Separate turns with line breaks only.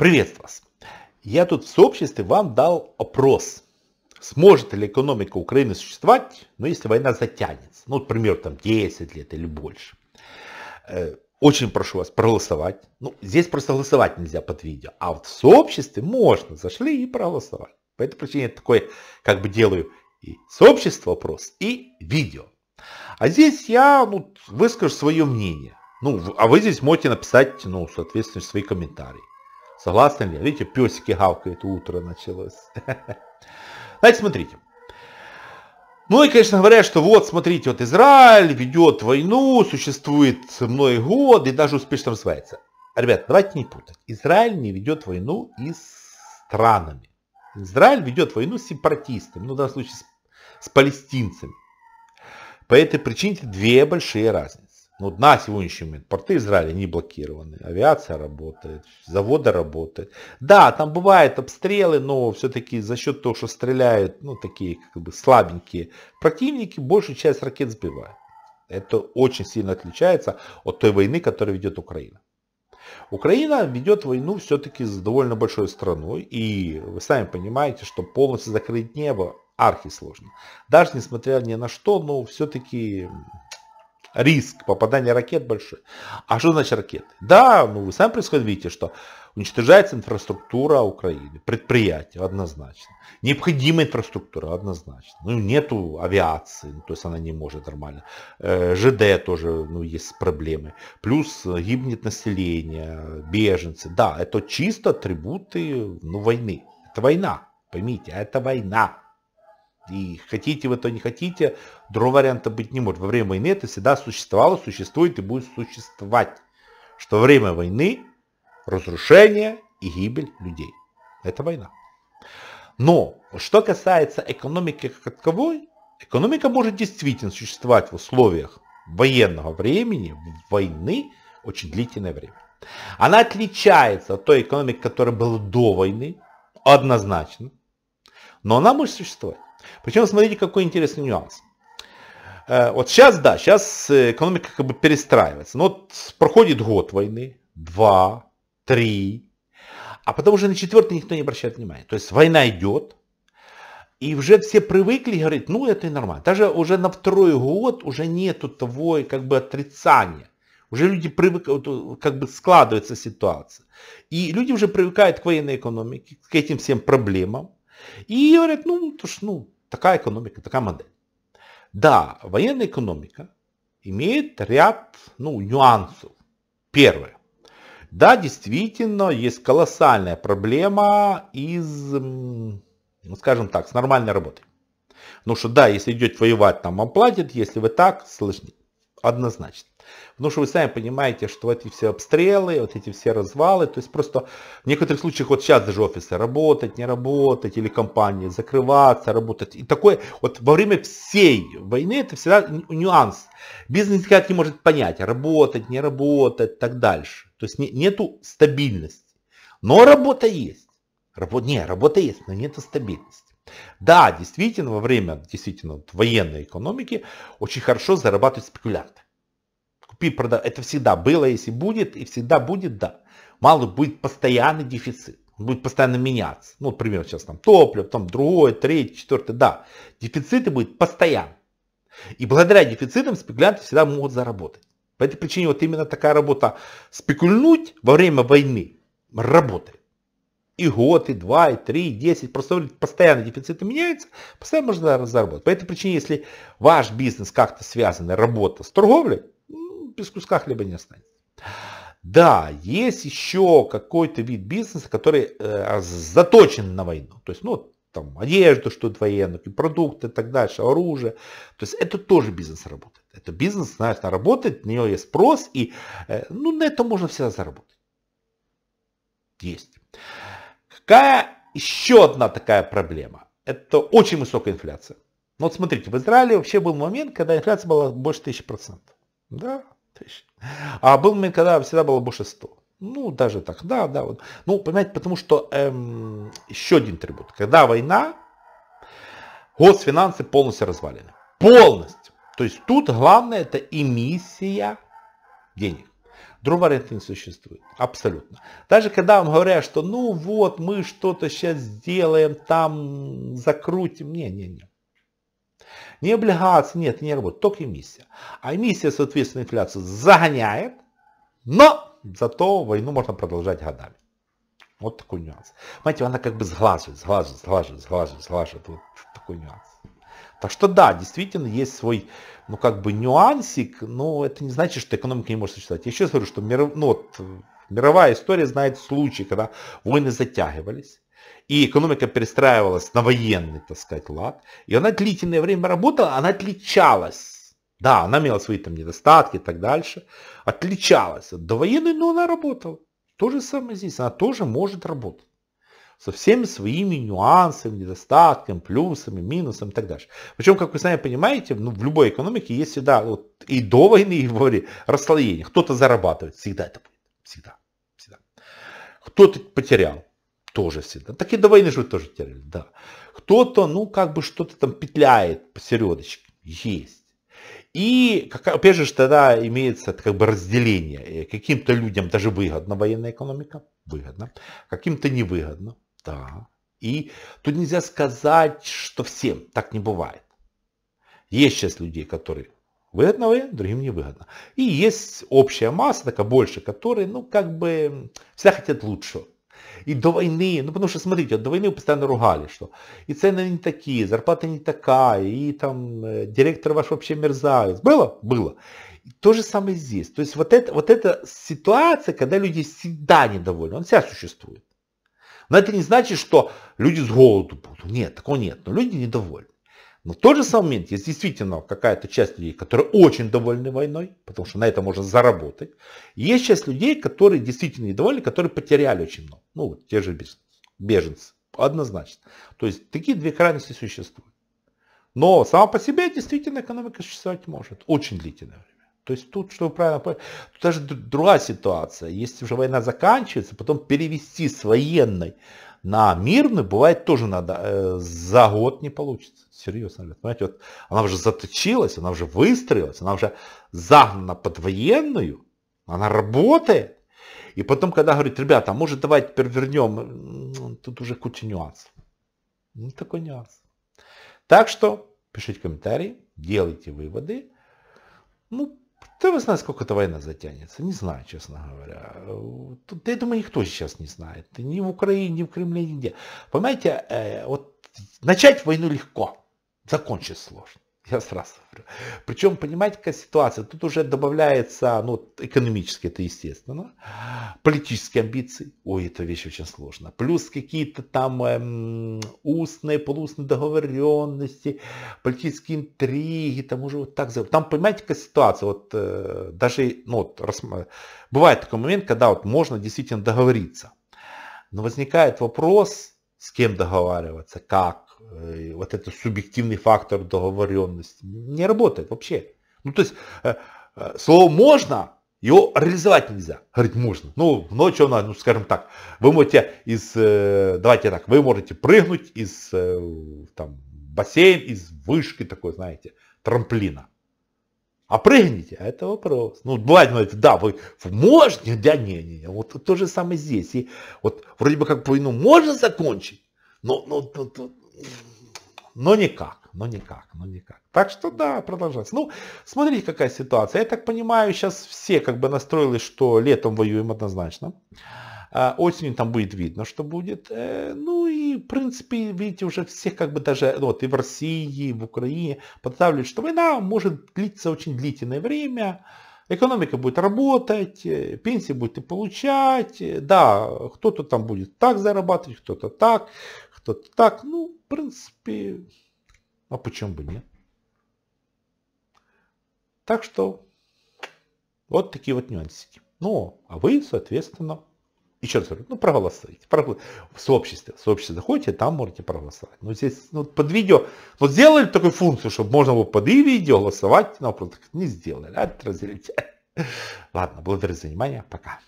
Приветствую вас! Я тут в сообществе вам дал опрос. Сможет ли экономика Украины существовать, ну, если война затянется? Ну, например, там 10 лет или больше. Э, очень прошу вас проголосовать. Ну, здесь просто голосовать нельзя под видео, а вот в сообществе можно. Зашли и проголосовали. По этой причине я такой, как бы делаю и сообщество опрос, и видео. А здесь я ну, выскажу свое мнение. Ну, а вы здесь можете написать, ну, соответственно, свои комментарии. Согласны ли? Видите, песики гавкают, утро началось. Давайте смотрите. Ну и, конечно, говорят, что вот, смотрите, вот Израиль ведет войну, существует мной год и даже успешно развивается. Ребят, давайте не путать. Израиль не ведет войну и с странами. Израиль ведет войну с сепаратистами, ну, в данном случае с, с палестинцами. По этой причине две большие разницы. Но ну, на сегодняшний момент порты Израиля не блокированы, авиация работает, заводы работают. Да, там бывают обстрелы, но все-таки за счет того, что стреляют ну, такие как бы слабенькие противники, большую часть ракет сбивают. Это очень сильно отличается от той войны, которую ведет Украина. Украина ведет войну все-таки с довольно большой страной, и вы сами понимаете, что полностью закрыть небо архи сложно. Даже несмотря ни на что, но все-таки Риск попадания ракет большой. А что значит ракеты? Да, ну вы сами происходит, видите, что уничтожается инфраструктура Украины, предприятия однозначно. Необходима инфраструктура однозначно. Ну нету авиации, ну, то есть она не может нормально. Э, ЖД тоже ну, есть проблемы. Плюс гибнет население, беженцы. Да, это чисто атрибуты ну, войны. Это война, поймите, это война. И хотите вы то не хотите, другого варианта быть не может. Во время войны это всегда существовало, существует и будет существовать. Что во время войны разрушение и гибель людей. Это война. Но что касается экономики как таковой, экономика может действительно существовать в условиях военного времени, войны, очень длительное время. Она отличается от той экономики, которая была до войны, однозначно, но она может существовать. Причем смотрите, какой интересный нюанс. Э, вот сейчас, да, сейчас э, экономика как бы перестраивается. Но ну, вот проходит год войны, два, три, а потом уже на четвертый никто не обращает внимания. То есть война идет, и уже все привыкли говорить, ну это и нормально. Даже уже на второй год уже нету того как бы отрицания. Уже люди привыкают, э, как бы складывается ситуация. И люди уже привыкают к военной экономике, к этим всем проблемам. И говорят, ну, то ж, ну, такая экономика, такая модель. Да, военная экономика имеет ряд ну, нюансов. Первое. Да, действительно, есть колоссальная проблема из, ну, скажем так, с нормальной работой. Ну что да, если идете воевать, там вам платят, если вы так, сложнее. Однозначно ну что вы сами понимаете, что вот эти все обстрелы, вот эти все развалы, то есть просто в некоторых случаях вот сейчас даже офисы работать, не работать, или компании закрываться, работать. И такое, вот во время всей войны это всегда нюанс. Бизнес никак не может понять, работать, не работать, так дальше. То есть не, нету стабильности. Но работа есть. Работа, не, работа есть, но нету стабильности. Да, действительно, во время действительно военной экономики очень хорошо зарабатывают спекулянты это всегда было, если будет, и всегда будет, да. Мало будет постоянный дефицит, он будет постоянно меняться. Ну, например, сейчас там топливо, там другое, третье, четвертое, да. Дефициты будет постоянно. И благодаря дефицитам спекулянты всегда могут заработать. По этой причине вот именно такая работа спекульнуть во время войны работает. И год, и два, и три, и десять. Просто постоянно дефициты меняются, постоянно можно заработать. По этой причине, если ваш бизнес как-то связан, работа с торговлей, без куска хлеба не останется. Да, есть еще какой-то вид бизнеса, который э, заточен на войну. То есть, ну, там, одежда, что то военное, продукты, и так дальше, оружие. То есть это тоже бизнес работает. Это бизнес, знаешь, работает, на нее есть спрос, и э, ну, на это можно всегда заработать. Есть. Какая еще одна такая проблема? Это очень высокая инфляция. Ну, вот смотрите, в Израиле вообще был момент, когда инфляция была больше 1000%. Да, А был момент, когда всегда было больше 100. Ну, даже так, да, да. Вот. Ну, понимаете, потому что эм, еще один трибут. Когда война, госфинансы полностью развалены. Полностью. То есть тут главное это эмиссия денег. Другого варианта не существует. Абсолютно. Даже когда вам говорят, что ну вот мы что-то сейчас сделаем, там закрутим. Не, не, не. Не облигации, нет, не работает, только эмиссия. А эмиссия, соответственно, инфляцию загоняет, но зато войну можно продолжать годами. Вот такой нюанс. Понимаете, она как бы сглаживает, сглаживает, сглаживает, сглаживает, сглаживает. Вот такой нюанс. Так что да, действительно есть свой, ну как бы нюансик, но это не значит, что экономика не может существовать. Я еще раз говорю, что мир, ну, вот, мировая история знает случаи, когда войны затягивались. И экономика перестраивалась на военный, так сказать, лад. И она длительное время работала, она отличалась. Да, она имела свои там недостатки и так дальше. Отличалась от довоенной, но она работала. То же самое здесь, она тоже может работать со всеми своими нюансами, недостатками, плюсами, минусами и так дальше. Причем, как вы сами понимаете, ну, в любой экономике есть всегда вот, и до войны, и во время расслоения. Кто-то зарабатывает, всегда это будет, всегда, всегда. Кто-то потерял, тоже всегда. Так и до войны же тоже терли, да. Кто-то, ну, как бы что-то там петляет посередочке. Есть. И, как, опять же, тогда имеется как бы разделение. Э, каким-то людям даже выгодна военная экономика, выгодно. Каким-то невыгодно, да. И тут нельзя сказать, что всем так не бывает. Есть сейчас людей, которые выгодно военным, другим невыгодно И есть общая масса, такая больше, которые, ну, как бы, всегда хотят лучшего и до войны, ну потому что, смотрите, вот до войны постоянно ругали, что и цены не такие, зарплата не такая, и там директор ваш вообще мерзавец. Было? Было. И то же самое здесь. То есть вот, это, вот эта ситуация, когда люди всегда недовольны, он всегда существует. Но это не значит, что люди с голоду будут. Нет, такого нет. Но люди недовольны. Но в тот же самый момент есть действительно какая-то часть людей, которые очень довольны войной, потому что на это можно заработать. И есть часть людей, которые действительно недовольны, которые потеряли очень много. Ну, вот те же беженцы. Однозначно. То есть такие две крайности существуют. Но сама по себе действительно экономика существовать может. Очень длительное время. То есть тут, чтобы правильно понять, тут даже другая ситуация. Если уже война заканчивается, потом перевести с военной на мирную, бывает, тоже надо, э, за год не получится. Серьезно, Понимаете, вот она уже заточилась, она уже выстроилась, она уже загнана под военную, она работает. И потом, когда говорит, ребята, а может давайте теперь вернем, тут уже куча нюансов. Ну, такой нюанс. Так что пишите комментарии, делайте выводы. Ну, да вы знаете, сколько эта война затянется? Не знаю, честно говоря. Тут, я думаю, никто сейчас не знает. Ни в Украине, ни в Кремле, нигде. Понимаете, вот начать войну легко, закончить сложно. Я сразу говорю. Причем, понимаете, какая ситуация? Тут уже добавляется, ну, экономически это естественно, политические амбиции. Ой, это вещь очень сложная. Плюс какие-то там эм, устные, полуустные договоренности, политические интриги, там уже вот так. Там, понимаете, какая ситуация? Вот э, даже, ну, вот, рас... Э, бывает такой момент, когда вот можно действительно договориться. Но возникает вопрос, с кем договариваться, как, Э, вот этот субъективный фактор договоренности не работает вообще. Ну, то есть, э, э, слово «можно» его реализовать нельзя. говорить можно. Ну, ночью она, ну, скажем так, вы можете из, давайте так, вы можете прыгнуть из, там, бассейн, из вышки такой, знаете, трамплина. А прыгните, а это вопрос. Ну, бывает, ну, да, вы можете, да, не, не, не. Вот то же самое здесь. И вот вроде бы как войну можно закончить, но, но, но, но но никак, но никак, но никак. Так что да, продолжать. Ну, смотрите, какая ситуация. Я так понимаю, сейчас все как бы настроились, что летом воюем однозначно. А, осенью там будет видно, что будет. Э, ну и, в принципе, видите, уже всех как бы даже ну вот, и в России, и в Украине подставляют, что война может длиться очень длительное время. Экономика будет работать, э, пенсии будете получать, э, да, кто-то там будет так зарабатывать, кто-то так, кто-то так, ну, в принципе, а почему бы нет? Так что вот такие вот нюансики. Ну, а вы, соответственно, еще раз говорю, ну, проголосуйте. проголосуйте. В сообществе, в сообществе заходите, там можете проголосовать. Но здесь, ну, под видео, ну, сделали такую функцию, чтобы можно было под видео голосовать, но просто не сделали, а отразили. Ладно, благодарю за внимание, пока.